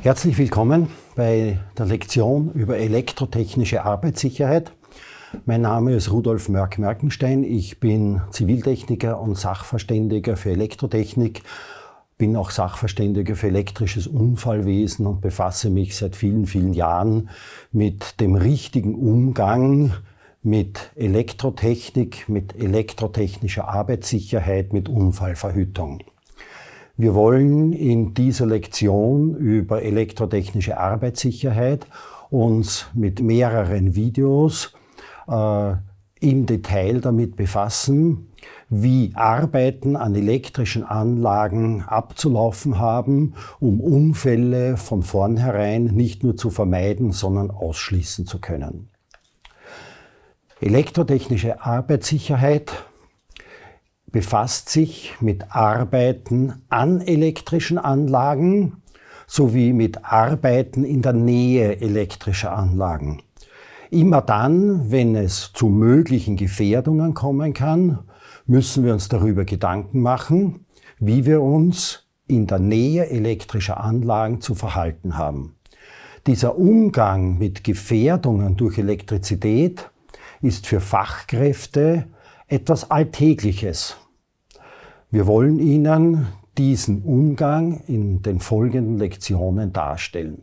Herzlich willkommen bei der Lektion über elektrotechnische Arbeitssicherheit. Mein Name ist Rudolf Mörk-Merkenstein. Ich bin Ziviltechniker und Sachverständiger für Elektrotechnik bin auch Sachverständiger für elektrisches Unfallwesen und befasse mich seit vielen, vielen Jahren mit dem richtigen Umgang mit Elektrotechnik, mit elektrotechnischer Arbeitssicherheit, mit Unfallverhütung. Wir wollen in dieser Lektion über elektrotechnische Arbeitssicherheit uns mit mehreren Videos äh, im Detail damit befassen, wie Arbeiten an elektrischen Anlagen abzulaufen haben, um Unfälle von vornherein nicht nur zu vermeiden, sondern ausschließen zu können. Elektrotechnische Arbeitssicherheit befasst sich mit Arbeiten an elektrischen Anlagen sowie mit Arbeiten in der Nähe elektrischer Anlagen. Immer dann, wenn es zu möglichen Gefährdungen kommen kann müssen wir uns darüber Gedanken machen, wie wir uns in der Nähe elektrischer Anlagen zu verhalten haben. Dieser Umgang mit Gefährdungen durch Elektrizität ist für Fachkräfte etwas Alltägliches. Wir wollen Ihnen diesen Umgang in den folgenden Lektionen darstellen.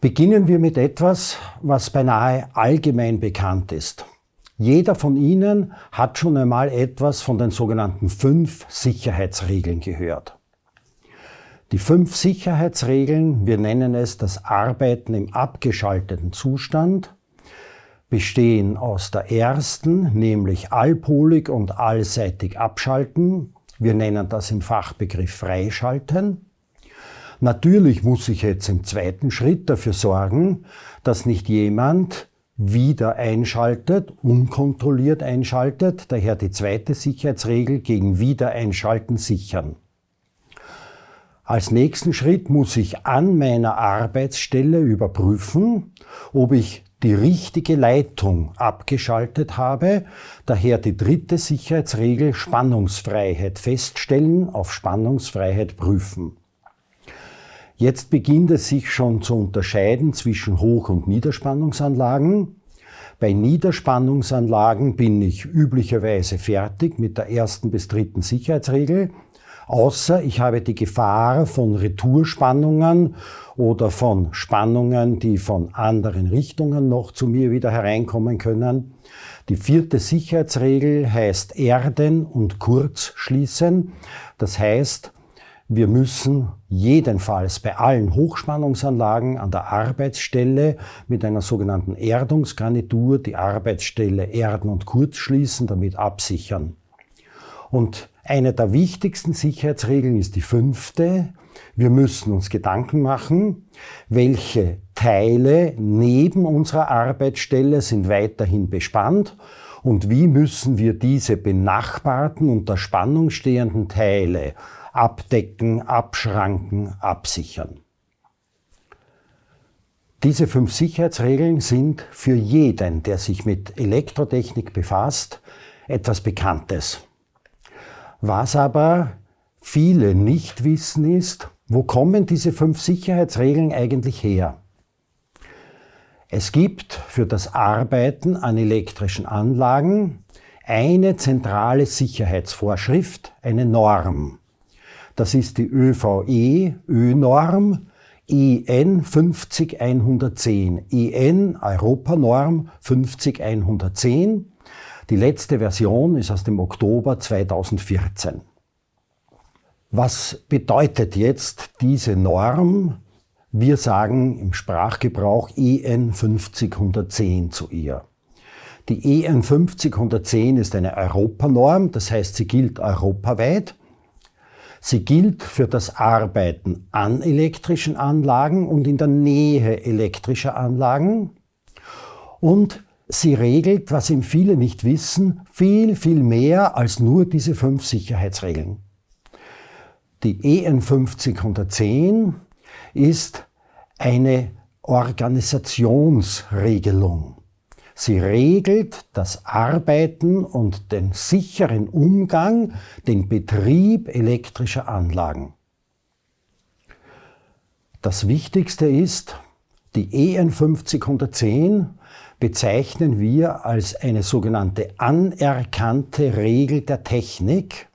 Beginnen wir mit etwas, was beinahe allgemein bekannt ist. Jeder von Ihnen hat schon einmal etwas von den sogenannten fünf Sicherheitsregeln gehört. Die fünf Sicherheitsregeln, wir nennen es das Arbeiten im abgeschalteten Zustand, bestehen aus der ersten, nämlich allpolig und allseitig abschalten. Wir nennen das im Fachbegriff freischalten. Natürlich muss ich jetzt im zweiten Schritt dafür sorgen, dass nicht jemand wieder einschaltet, unkontrolliert einschaltet, daher die zweite Sicherheitsregel gegen Wiedereinschalten sichern. Als nächsten Schritt muss ich an meiner Arbeitsstelle überprüfen, ob ich die richtige Leitung abgeschaltet habe, daher die dritte Sicherheitsregel Spannungsfreiheit feststellen, auf Spannungsfreiheit prüfen. Jetzt beginnt es sich schon zu unterscheiden zwischen Hoch- und Niederspannungsanlagen. Bei Niederspannungsanlagen bin ich üblicherweise fertig mit der ersten bis dritten Sicherheitsregel, außer ich habe die Gefahr von Retourspannungen oder von Spannungen, die von anderen Richtungen noch zu mir wieder hereinkommen können. Die vierte Sicherheitsregel heißt Erden und Kurz schließen. Das heißt, wir müssen jedenfalls bei allen Hochspannungsanlagen an der Arbeitsstelle mit einer sogenannten Erdungsgarnitur die Arbeitsstelle erden und kurzschließen, damit absichern. Und eine der wichtigsten Sicherheitsregeln ist die fünfte. Wir müssen uns Gedanken machen, welche Teile neben unserer Arbeitsstelle sind weiterhin bespannt und wie müssen wir diese benachbarten unter Spannung stehenden Teile abdecken, abschranken, absichern. Diese fünf Sicherheitsregeln sind für jeden, der sich mit Elektrotechnik befasst, etwas Bekanntes. Was aber viele nicht wissen ist, wo kommen diese fünf Sicherheitsregeln eigentlich her? Es gibt für das Arbeiten an elektrischen Anlagen eine zentrale Sicherheitsvorschrift, eine Norm. Das ist die ÖVE, Ö-Norm, EN 50110, EN Europanorm 50110. Die letzte Version ist aus dem Oktober 2014. Was bedeutet jetzt diese Norm? Wir sagen im Sprachgebrauch EN 50110 zu ihr. Die EN 50110 ist eine Europanorm, das heißt, sie gilt europaweit Sie gilt für das Arbeiten an elektrischen Anlagen und in der Nähe elektrischer Anlagen. Und sie regelt, was eben viele nicht wissen, viel, viel mehr als nur diese fünf Sicherheitsregeln. Die EN 5010 ist eine Organisationsregelung. Sie regelt das Arbeiten und den sicheren Umgang, den Betrieb elektrischer Anlagen. Das Wichtigste ist, die EN 5010 bezeichnen wir als eine sogenannte anerkannte Regel der Technik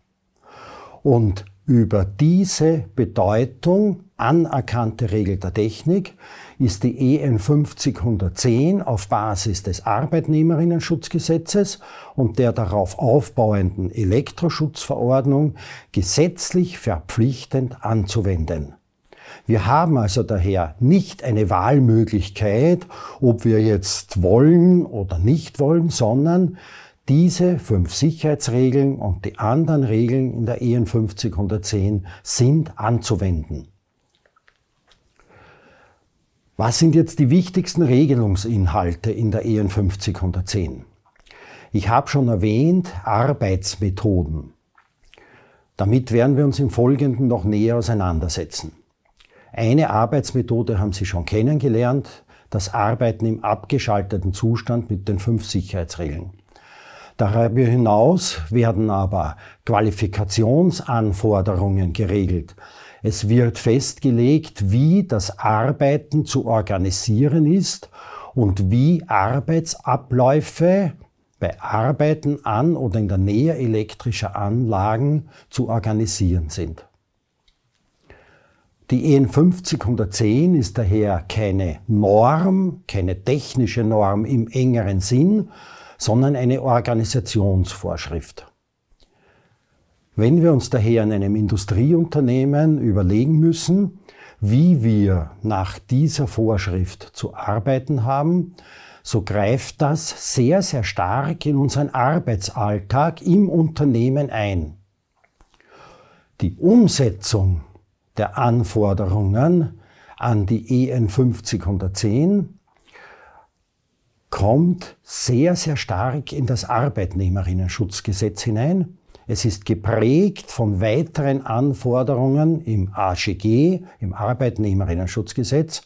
und über diese Bedeutung anerkannte Regel der Technik ist die EN 50110 auf Basis des Arbeitnehmerinnenschutzgesetzes und der darauf aufbauenden Elektroschutzverordnung gesetzlich verpflichtend anzuwenden. Wir haben also daher nicht eine Wahlmöglichkeit, ob wir jetzt wollen oder nicht wollen, sondern diese fünf Sicherheitsregeln und die anderen Regeln in der EN 50110 sind anzuwenden. Was sind jetzt die wichtigsten Regelungsinhalte in der EN 5010? Ich habe schon erwähnt, Arbeitsmethoden. Damit werden wir uns im Folgenden noch näher auseinandersetzen. Eine Arbeitsmethode haben Sie schon kennengelernt, das Arbeiten im abgeschalteten Zustand mit den fünf Sicherheitsregeln. Darüber hinaus werden aber Qualifikationsanforderungen geregelt, es wird festgelegt, wie das Arbeiten zu organisieren ist und wie Arbeitsabläufe bei Arbeiten an oder in der Nähe elektrischer Anlagen zu organisieren sind. Die EN 50110 ist daher keine Norm, keine technische Norm im engeren Sinn, sondern eine Organisationsvorschrift. Wenn wir uns daher in einem Industrieunternehmen überlegen müssen, wie wir nach dieser Vorschrift zu arbeiten haben, so greift das sehr, sehr stark in unseren Arbeitsalltag im Unternehmen ein. Die Umsetzung der Anforderungen an die EN 50110 kommt sehr, sehr stark in das Arbeitnehmerinnenschutzgesetz hinein es ist geprägt von weiteren Anforderungen im AGG, im Arbeitnehmerinnenschutzgesetz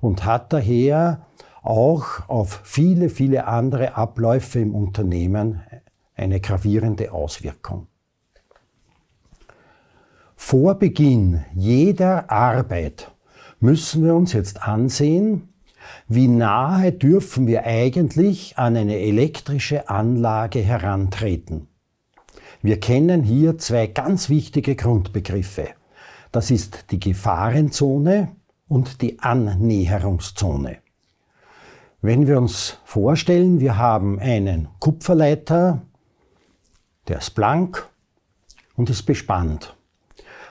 und hat daher auch auf viele, viele andere Abläufe im Unternehmen eine gravierende Auswirkung. Vor Beginn jeder Arbeit müssen wir uns jetzt ansehen, wie nahe dürfen wir eigentlich an eine elektrische Anlage herantreten. Wir kennen hier zwei ganz wichtige Grundbegriffe. Das ist die Gefahrenzone und die Annäherungszone. Wenn wir uns vorstellen, wir haben einen Kupferleiter, der ist blank und ist bespannt,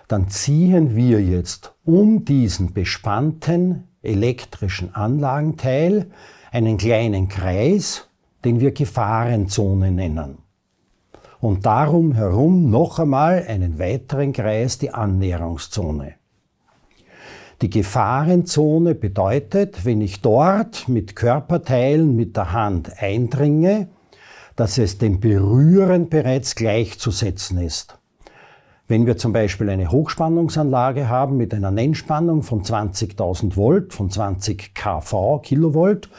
dann ziehen wir jetzt um diesen bespannten elektrischen Anlagenteil einen kleinen Kreis, den wir Gefahrenzone nennen und darum herum noch einmal einen weiteren Kreis die Annäherungszone. Die Gefahrenzone bedeutet, wenn ich dort mit Körperteilen mit der Hand eindringe, dass es dem Berühren bereits gleichzusetzen ist. Wenn wir zum Beispiel eine Hochspannungsanlage haben mit einer Nennspannung von 20.000 Volt, von 20 kV, Kilovolt,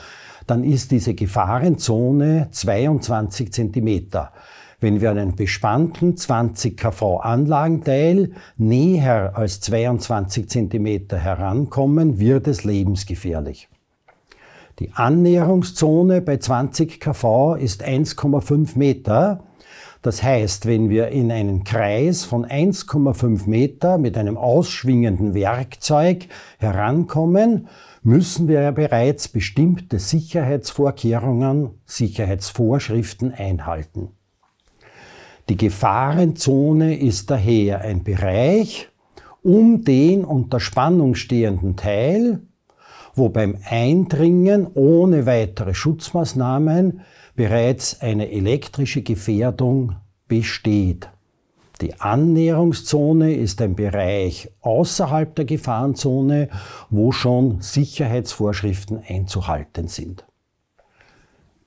dann ist diese Gefahrenzone 22 Zentimeter. Wenn wir einen bespannten 20 kV Anlagenteil näher als 22 cm herankommen, wird es lebensgefährlich. Die Annäherungszone bei 20 kV ist 1,5 Meter. Das heißt, wenn wir in einen Kreis von 1,5 Meter mit einem ausschwingenden Werkzeug herankommen, müssen wir ja bereits bestimmte Sicherheitsvorkehrungen, Sicherheitsvorschriften einhalten. Die Gefahrenzone ist daher ein Bereich um den unter Spannung stehenden Teil, wo beim Eindringen ohne weitere Schutzmaßnahmen bereits eine elektrische Gefährdung besteht. Die Annäherungszone ist ein Bereich außerhalb der Gefahrenzone, wo schon Sicherheitsvorschriften einzuhalten sind.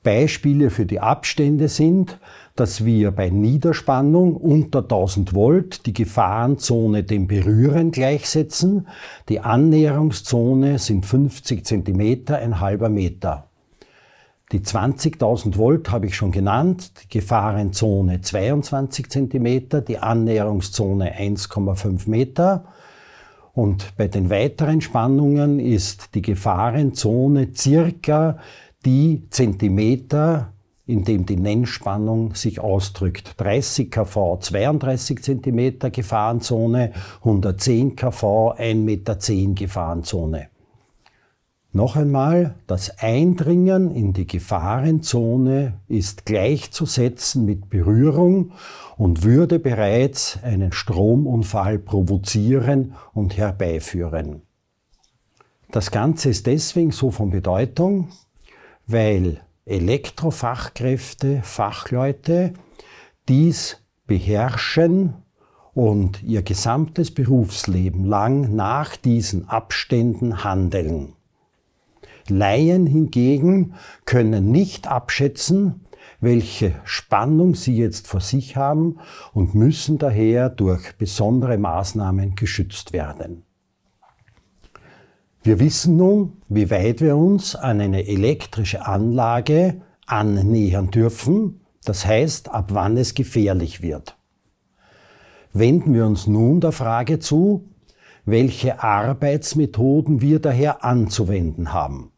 Beispiele für die Abstände sind, dass wir bei Niederspannung unter 1000 Volt die Gefahrenzone dem Berühren gleichsetzen. Die Annäherungszone sind 50 cm, ein halber Meter. Die 20.000 Volt habe ich schon genannt, die Gefahrenzone 22 cm, die Annäherungszone 1,5 Meter. Und bei den weiteren Spannungen ist die Gefahrenzone circa die Zentimeter in dem die Nennspannung sich ausdrückt. 30 kV 32 cm Gefahrenzone, 110 kV 1,10 m Gefahrenzone. Noch einmal, das Eindringen in die Gefahrenzone ist gleichzusetzen mit Berührung und würde bereits einen Stromunfall provozieren und herbeiführen. Das Ganze ist deswegen so von Bedeutung, weil Elektrofachkräfte, Fachleute dies beherrschen und ihr gesamtes Berufsleben lang nach diesen Abständen handeln. Laien hingegen können nicht abschätzen, welche Spannung sie jetzt vor sich haben und müssen daher durch besondere Maßnahmen geschützt werden. Wir wissen nun, wie weit wir uns an eine elektrische Anlage annähern dürfen, das heißt, ab wann es gefährlich wird. Wenden wir uns nun der Frage zu, welche Arbeitsmethoden wir daher anzuwenden haben.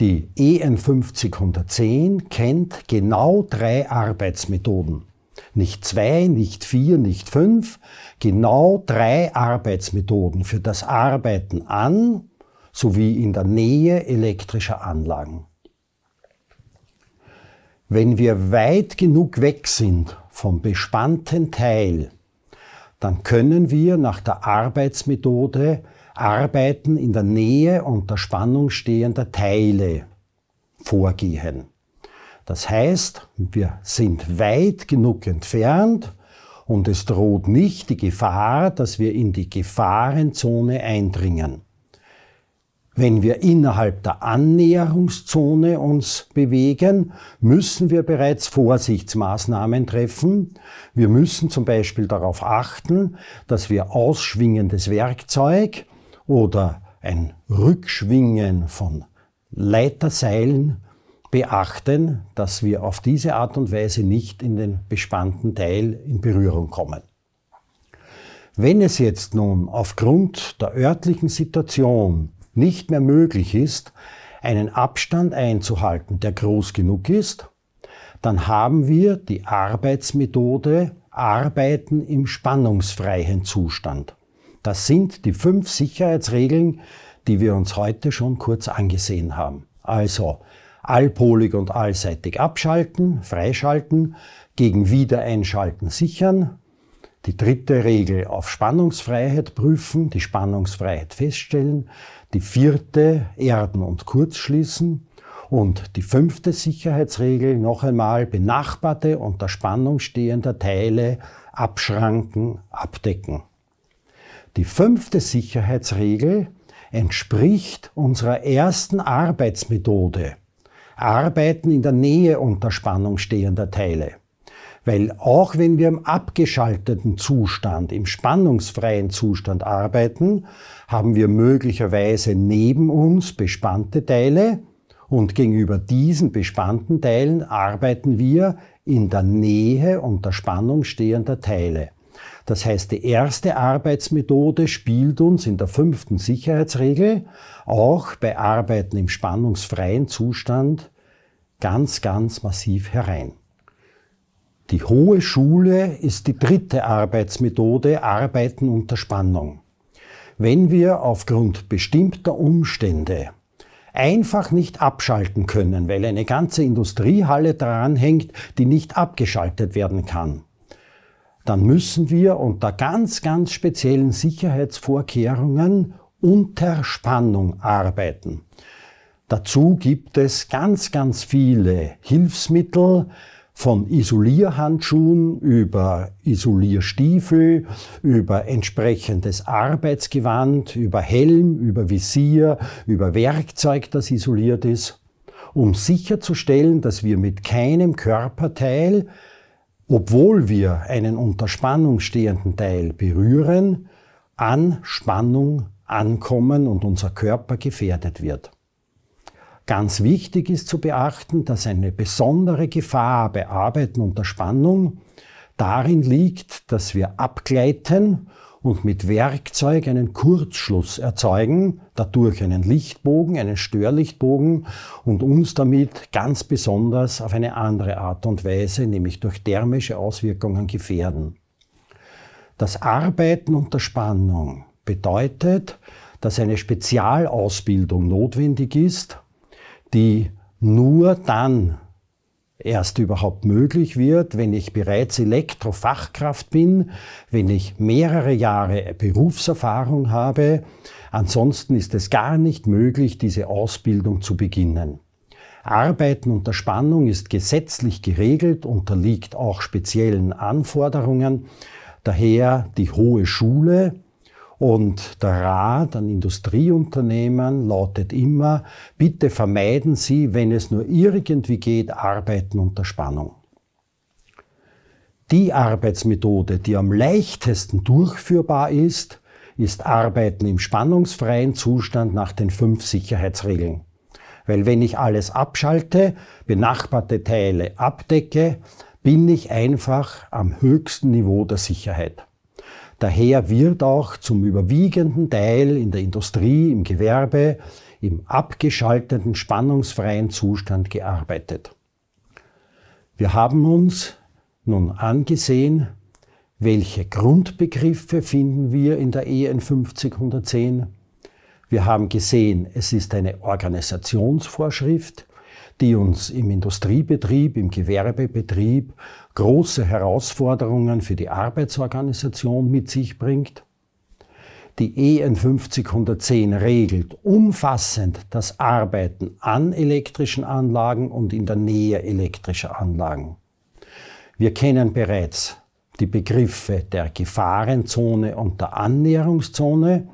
Die EN 5010 kennt genau drei Arbeitsmethoden. Nicht zwei, nicht vier, nicht fünf, genau drei Arbeitsmethoden für das Arbeiten an sowie in der Nähe elektrischer Anlagen. Wenn wir weit genug weg sind vom bespannten Teil, dann können wir nach der Arbeitsmethode Arbeiten in der Nähe unter Spannung stehender Teile vorgehen. Das heißt, wir sind weit genug entfernt und es droht nicht die Gefahr, dass wir in die Gefahrenzone eindringen. Wenn wir innerhalb der Annäherungszone uns bewegen, müssen wir bereits Vorsichtsmaßnahmen treffen. Wir müssen zum Beispiel darauf achten, dass wir ausschwingendes Werkzeug oder ein Rückschwingen von Leiterseilen beachten, dass wir auf diese Art und Weise nicht in den bespannten Teil in Berührung kommen. Wenn es jetzt nun aufgrund der örtlichen Situation nicht mehr möglich ist, einen Abstand einzuhalten, der groß genug ist, dann haben wir die Arbeitsmethode Arbeiten im spannungsfreien Zustand. Das sind die fünf Sicherheitsregeln, die wir uns heute schon kurz angesehen haben. Also allpolig und allseitig abschalten, freischalten, gegen Wiedereinschalten sichern. Die dritte Regel auf Spannungsfreiheit prüfen, die Spannungsfreiheit feststellen. Die vierte erden und kurz schließen Und die fünfte Sicherheitsregel noch einmal benachbarte unter Spannung stehender Teile abschranken, abdecken. Die fünfte Sicherheitsregel entspricht unserer ersten Arbeitsmethode, Arbeiten in der Nähe unter Spannung stehender Teile. Weil auch wenn wir im abgeschalteten Zustand, im spannungsfreien Zustand arbeiten, haben wir möglicherweise neben uns bespannte Teile und gegenüber diesen bespannten Teilen arbeiten wir in der Nähe unter Spannung stehender Teile. Das heißt, die erste Arbeitsmethode spielt uns in der fünften Sicherheitsregel auch bei Arbeiten im spannungsfreien Zustand ganz, ganz massiv herein. Die hohe Schule ist die dritte Arbeitsmethode, Arbeiten unter Spannung. Wenn wir aufgrund bestimmter Umstände einfach nicht abschalten können, weil eine ganze Industriehalle dranhängt, die nicht abgeschaltet werden kann, dann müssen wir unter ganz, ganz speziellen Sicherheitsvorkehrungen unter Spannung arbeiten. Dazu gibt es ganz, ganz viele Hilfsmittel, von Isolierhandschuhen über Isolierstiefel, über entsprechendes Arbeitsgewand, über Helm, über Visier, über Werkzeug, das isoliert ist, um sicherzustellen, dass wir mit keinem Körperteil obwohl wir einen unter Spannung stehenden Teil berühren, an Spannung ankommen und unser Körper gefährdet wird. Ganz wichtig ist zu beachten, dass eine besondere Gefahr bei Arbeiten unter Spannung darin liegt, dass wir abgleiten und mit Werkzeug einen Kurzschluss erzeugen, dadurch einen Lichtbogen, einen Störlichtbogen und uns damit ganz besonders auf eine andere Art und Weise, nämlich durch thermische Auswirkungen gefährden. Das Arbeiten unter Spannung bedeutet, dass eine Spezialausbildung notwendig ist, die nur dann erst überhaupt möglich wird, wenn ich bereits Elektrofachkraft bin, wenn ich mehrere Jahre Berufserfahrung habe. Ansonsten ist es gar nicht möglich, diese Ausbildung zu beginnen. Arbeiten unter Spannung ist gesetzlich geregelt, unterliegt auch speziellen Anforderungen. Daher die hohe Schule, und der Rat an Industrieunternehmen lautet immer, bitte vermeiden Sie, wenn es nur irgendwie geht, Arbeiten unter Spannung. Die Arbeitsmethode, die am leichtesten durchführbar ist, ist Arbeiten im spannungsfreien Zustand nach den fünf Sicherheitsregeln. Weil wenn ich alles abschalte, benachbarte Teile abdecke, bin ich einfach am höchsten Niveau der Sicherheit. Daher wird auch zum überwiegenden Teil in der Industrie, im Gewerbe, im abgeschalteten, spannungsfreien Zustand gearbeitet. Wir haben uns nun angesehen, welche Grundbegriffe finden wir in der EN 5010. Wir haben gesehen, es ist eine Organisationsvorschrift, die uns im Industriebetrieb, im Gewerbebetrieb große Herausforderungen für die Arbeitsorganisation mit sich bringt. Die EN 5010 regelt umfassend das Arbeiten an elektrischen Anlagen und in der Nähe elektrischer Anlagen. Wir kennen bereits die Begriffe der Gefahrenzone und der Annäherungszone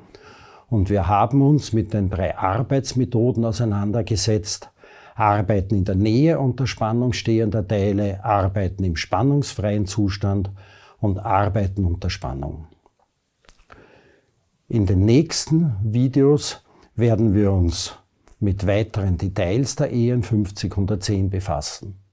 und wir haben uns mit den drei Arbeitsmethoden auseinandergesetzt, Arbeiten in der Nähe unter Spannung stehender Teile, Arbeiten im spannungsfreien Zustand und Arbeiten unter Spannung. In den nächsten Videos werden wir uns mit weiteren Details der EN 5010 befassen.